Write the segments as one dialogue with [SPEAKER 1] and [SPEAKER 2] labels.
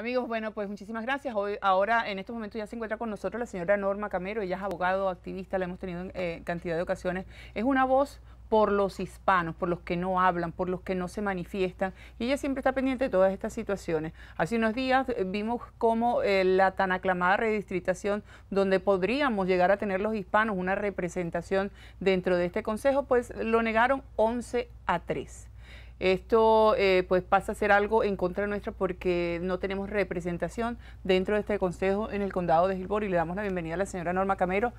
[SPEAKER 1] Amigos, bueno, pues muchísimas gracias. Hoy, ahora, en estos momentos ya se encuentra con nosotros la señora Norma Camero. Ella es abogado, activista, la hemos tenido en eh, cantidad de ocasiones. Es una voz por los hispanos, por los que no hablan, por los que no se manifiestan. Y ella siempre está pendiente de todas estas situaciones. Hace unos días eh, vimos cómo eh, la tan aclamada redistritación, donde podríamos llegar a tener los hispanos una representación dentro de este consejo, pues lo negaron 11 a 3. Esto eh, pues pasa a ser algo en contra nuestra porque no tenemos representación dentro de este consejo en el condado de Gilbor y le damos la bienvenida a la señora Norma Camero,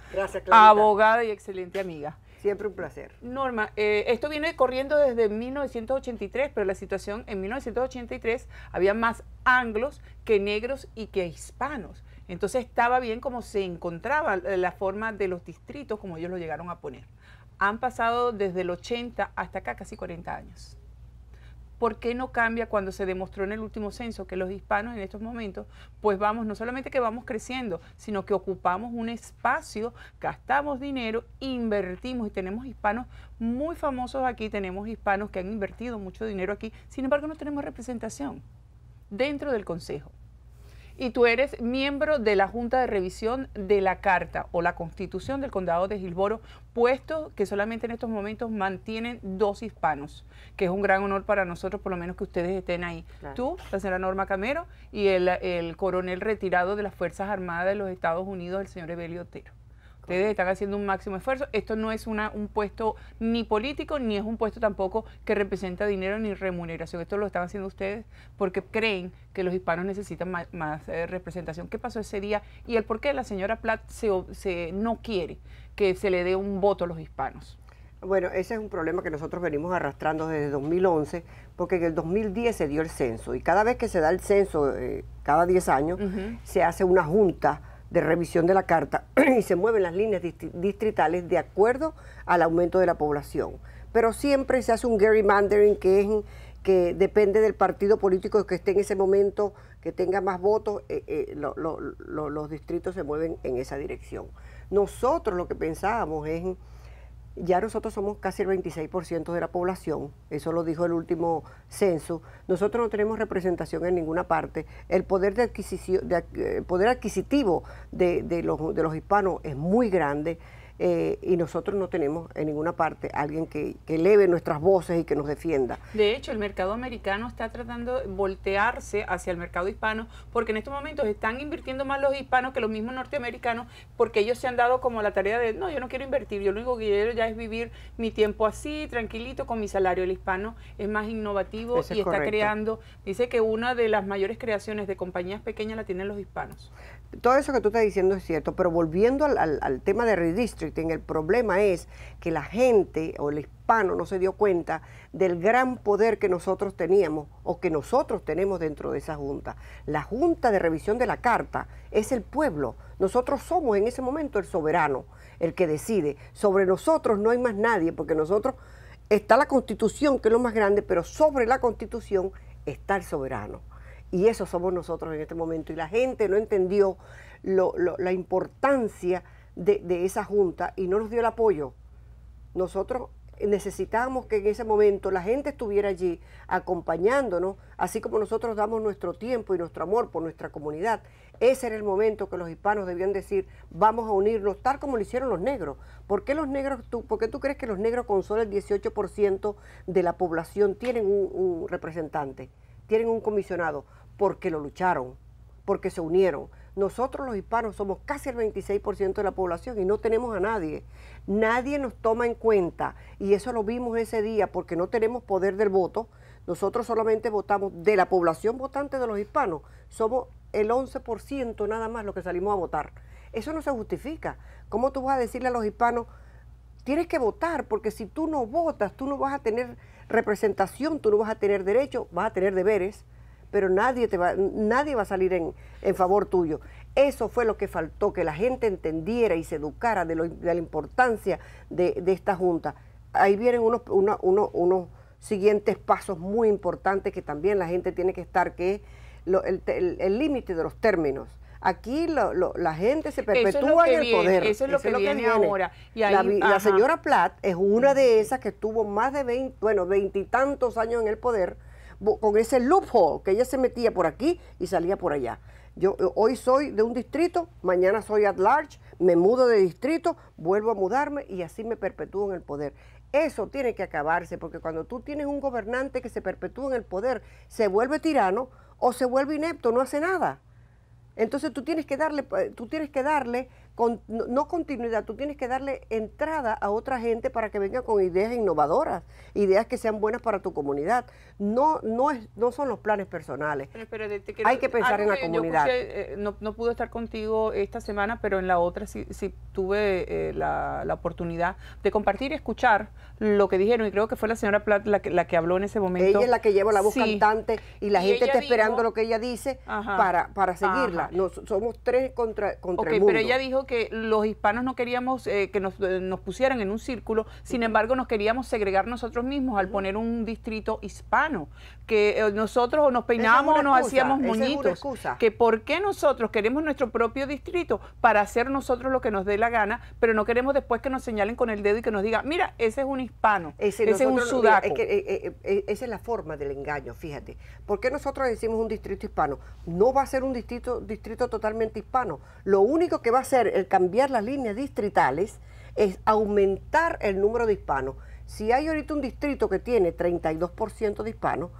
[SPEAKER 2] abogada
[SPEAKER 1] y excelente amiga. Siempre un placer. Norma, eh, esto viene corriendo desde 1983, pero la situación en 1983 había más anglos que negros y que hispanos. Entonces estaba bien como se encontraba la forma de los distritos como ellos lo llegaron a poner. Han pasado desde el 80 hasta acá casi 40 años. ¿por qué no cambia cuando se demostró en el último censo que los hispanos en estos momentos, pues vamos, no solamente que vamos creciendo, sino que ocupamos un espacio, gastamos dinero, invertimos y tenemos hispanos muy famosos aquí, tenemos hispanos que han invertido mucho dinero aquí, sin embargo no tenemos representación dentro del Consejo y tú eres miembro de la Junta de Revisión de la Carta o la Constitución del Condado de Gilboro, puesto que solamente en estos momentos mantienen dos hispanos, que es un gran honor para nosotros, por lo menos que ustedes estén ahí. Tú, la señora Norma Camero, y el, el coronel retirado de las Fuerzas Armadas de los Estados Unidos, el señor Evelio Otero ustedes están haciendo un máximo esfuerzo. Esto no es una, un puesto ni político, ni es un puesto tampoco que representa dinero ni remuneración. Esto lo están haciendo ustedes porque creen que los hispanos necesitan más, eh, representación. ¿Qué pasó ese día? Y el por qué la señora Platt se, no quiere que se le dé un voto a los hispanos.
[SPEAKER 2] Bueno, ese es un problema que nosotros venimos arrastrando desde 2011, porque en el 2010 se dio el censo, y cada vez que se da el censo, eh, cada 10 años, se hace una junta de revisión de la carta y se mueven las líneas distritales de acuerdo al aumento de la población. Pero siempre se hace un gerrymandering que es que depende del partido político que esté en ese momento, que tenga más votos, eh, eh, los distritos se mueven en esa dirección. Nosotros lo que pensábamos es ya nosotros somos casi el 26% de la población, eso lo dijo el último censo, nosotros no tenemos representación en ninguna parte, el poder, de adquisición, eh, poder adquisitivo de, de, los, de los hispanos es muy grande, eh, y nosotros no tenemos en ninguna parte alguien que, eleve nuestras voces y que nos defienda.
[SPEAKER 1] De hecho, el mercado americano está tratando de voltearse hacia el mercado hispano porque en estos momentos están invirtiendo más los hispanos que los mismos norteamericanos porque ellos se han dado como la tarea de, no, yo no quiero invertir, yo lo único que quiero ya es vivir mi tiempo así, tranquilito, con mi salario. El hispano es más innovativo y está creando, dice que una de las mayores creaciones de compañías pequeñas la tienen los hispanos
[SPEAKER 2] todo eso que tú estás diciendo es cierto, pero volviendo al, tema de redistricting, el problema es que la gente o el hispano no se dio cuenta del gran poder que nosotros teníamos o que nosotros tenemos dentro de esa junta. La junta de revisión de la carta es el pueblo. Nosotros somos en ese momento el soberano, el que decide. Sobre nosotros no hay más nadie, porque nosotros está la constitución, que es lo más grande, pero sobre la constitución está el soberano. Y eso somos nosotros en este momento. Y la gente no entendió la importancia de, esa junta y no nos dio el apoyo. Nosotros necesitábamos que en ese momento la gente estuviera allí acompañándonos, así como nosotros damos nuestro tiempo y nuestro amor por nuestra comunidad. Ese era el momento que los hispanos debían decir, vamos a unirnos, tal como lo hicieron los negros. ¿Por qué los negros, tú, por qué tú crees que los negros con solo el 18% de la población tienen un representante? tienen un comisionado porque lo lucharon, porque se unieron. Nosotros los hispanos somos casi el 26% de la población y no tenemos a nadie. Nadie nos toma en cuenta y eso lo vimos ese día porque no tenemos poder del voto. Nosotros solamente votamos de la población votante de los hispanos. Somos el 11% nada más los que salimos a votar. Eso no se justifica. ¿Cómo tú vas a decirle a los hispanos, tienes que votar porque si tú no votas, tú no vas a tener representación, tú no vas a tener derecho, vas a tener deberes, pero nadie, te va, nadie va a salir en, favor tuyo. Eso fue lo que faltó, que la gente entendiera y se educara de, la importancia de, esta junta. Ahí vienen unos, unos siguientes pasos muy importantes que también la gente tiene que estar, que es el límite de los términos Aquí la gente se perpetúa en el poder. Eso es lo, que, es ahora. la, señora Platt es una de esas que estuvo más de 20, bueno, veintitantos años en el poder con ese loophole que ella se metía por aquí y salía por allá. Yo eh, hoy soy de un distrito, mañana soy at large, me mudo de distrito, vuelvo a mudarme y así me perpetúo en el poder. Eso tiene que acabarse porque cuando tú tienes un gobernante que se perpetúa en el poder, se vuelve tirano o se vuelve inepto, no hace nada. Entonces tú tienes que darle, eh, tú tienes que darle no continuidad, tú tienes que darle entrada a otra gente para que venga con ideas innovadoras, ideas que sean buenas para tu comunidad. No, no, es, no son los planes personales.
[SPEAKER 1] Hay que pensar en la comunidad. Eh, eh, no, no pude estar contigo esta semana, pero en la otra sí, tuve eh, la, oportunidad de compartir y escuchar lo que dijeron. Y creo que fue la señora Platt la que, habló en ese momento. Ella es la que lleva la voz cantante
[SPEAKER 2] y la gente está esperando lo que ella dice para, para seguirla. no somos tres contra, contra Pero ella dijo que los hispanos
[SPEAKER 1] no queríamos eh, que eh, nos, pusieran en un círculo, sin embargo nos queríamos segregar nosotros mismos al poner un distrito hispano, que eh, nosotros nosotros nos peinábamos o nos hacíamos moñitos, que por qué nosotros queremos nuestro propio distrito para hacer nosotros lo que nos dé la gana, pero no queremos después que nos señalen con el dedo y que nos digan, mira, ese es un hispano, ese, es un sudaco.
[SPEAKER 2] esa es la forma del engaño, fíjate. ¿Por qué nosotros decimos un distrito hispano? No va a ser un distrito, distrito totalmente hispano. Lo único que va a ser el cambiar las líneas distritales es aumentar el número de hispanos. Si hay ahorita un distrito que tiene 32% de hispanos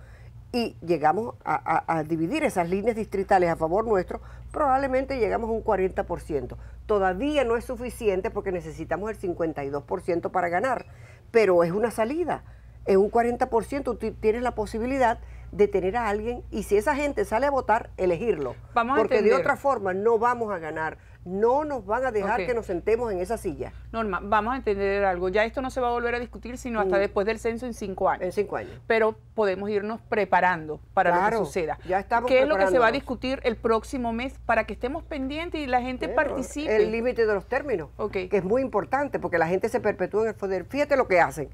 [SPEAKER 2] y llegamos a, dividir esas líneas distritales a favor nuestro, probablemente llegamos a un 40%. Todavía no es suficiente porque necesitamos el 52% para ganar, pero es una salida. es un 40% tú tienes la posibilidad de tener a alguien y si esa gente sale a votar, elegirlo. porque de otra forma no vamos a ganar no nos van a dejar que nos sentemos en esa silla.
[SPEAKER 1] Norma, vamos a entender algo. Ya esto no se va a volver a discutir sino hasta mm. después del censo en cinco años. En cinco años. Pero podemos irnos preparando para lo que suceda. Ya estamos ¿Qué es lo que se va a discutir el próximo mes para que estemos pendientes y la gente participe? El
[SPEAKER 2] límite de los términos, que es muy importante porque la gente se perpetúa en el poder. Fíjate lo que hacen.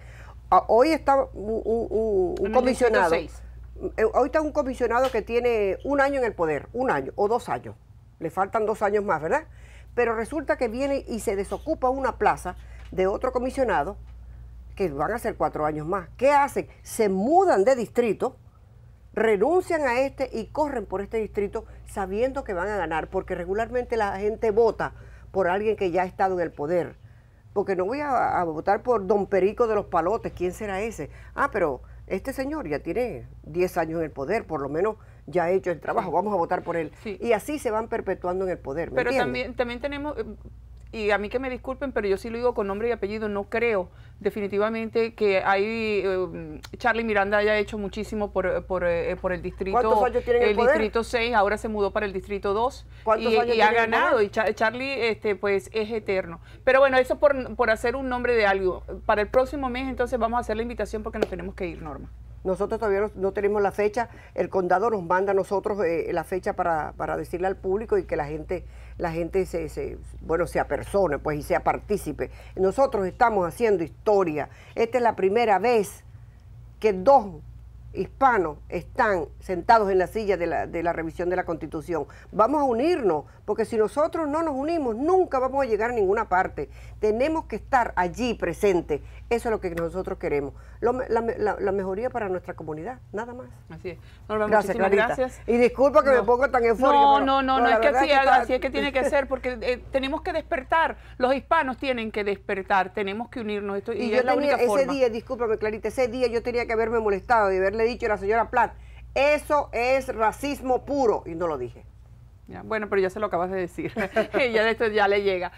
[SPEAKER 2] Ah, hoy está un comisionado. Eh, hoy está un comisionado que tiene un año en el poder, un año o dos años le faltan dos años más, ¿verdad? Pero resulta que viene y se desocupa una plaza de otro comisionado, que van a ser cuatro años más. ¿Qué hacen? Se mudan de distrito, renuncian a este y corren por este distrito sabiendo que van a ganar, porque regularmente la gente vota por alguien que ya ha estado en el poder. Porque no voy a, a votar por don Perico de los Palotes, ¿quién será ese? Ah, pero este señor ya tiene 10 años en el poder, por lo menos ya ha hecho el trabajo, vamos a votar por él. Y así se van perpetuando en el poder. Pero también,
[SPEAKER 1] también tenemos, eh, y a mí que me disculpen, pero yo sí lo digo con nombre y apellido, no creo definitivamente que hay eh, Charlie Miranda haya hecho muchísimo por, por, eh, el distrito el, distrito 6, ahora se mudó para el distrito 2 y, ha ganado y Charlie este pues es eterno. Pero bueno, eso por, por hacer un nombre de algo. Para el próximo mes entonces vamos a hacer la invitación porque nos
[SPEAKER 2] tenemos que ir, Norma. Nosotros todavía no, tenemos la fecha. El condado nos manda a nosotros eh, la fecha para, decirle al público y que la gente, la gente se, se, bueno, sea persona, pues, y sea partícipe. Nosotros estamos haciendo historia. Esta es la primera vez que dos hispanos están sentados en la silla de la, de la revisión de la Constitución. Vamos a unirnos, porque si nosotros no nos unimos, nunca vamos a llegar a ninguna parte. Tenemos que estar allí presente, Eso es lo que nosotros queremos. la, mejoría para nuestra comunidad, nada más. Así es. gracias, gracias. Y disculpa que me pongo tan eufórica. No, no, no, no, es que, así, es, que tiene que ser, porque eh, tenemos que despertar. Los
[SPEAKER 1] hispanos tienen que despertar, tenemos que unirnos. Esto, y, yo la ese día,
[SPEAKER 2] discúlpame, Clarita, ese día yo tenía que haberme molestado y haberle dicho la señora Platt eso es racismo puro y no lo dije.
[SPEAKER 1] bueno, pero ya se lo acabas de decir. ya esto ya le llega.